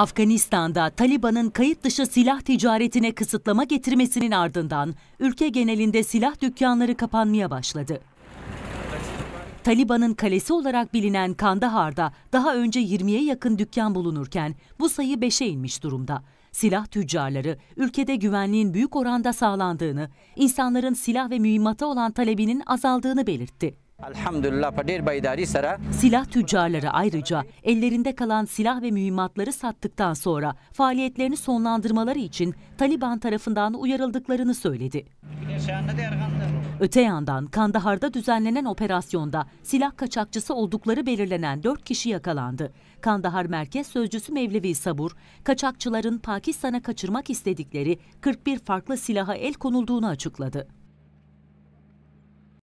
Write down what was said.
Afganistan'da Taliban'ın kayıt dışı silah ticaretine kısıtlama getirmesinin ardından ülke genelinde silah dükkanları kapanmaya başladı. Taliban'ın kalesi olarak bilinen Kandahar'da daha önce 20'ye yakın dükkan bulunurken bu sayı 5'e inmiş durumda. Silah tüccarları ülkede güvenliğin büyük oranda sağlandığını, insanların silah ve mühimmata olan talebinin azaldığını belirtti. Elhamdülillah په ډیر بیداری Silah tüccarları ayrıca ellerinde kalan silah ve mühimmatları sattıktan sonra faaliyetlerini sonlandırmaları için Taliban tarafından uyarıldıklarını söyledi. Öte yandan Kandahar'da düzenlenen operasyonda silah kaçakçısı oldukları belirlenen 4 kişi yakalandı. Kandahar Merkez Sözcüsü Mevlevi Sabur, kaçakçıların Pakistan'a kaçırmak istedikleri 41 farklı silaha el konulduğunu açıkladı.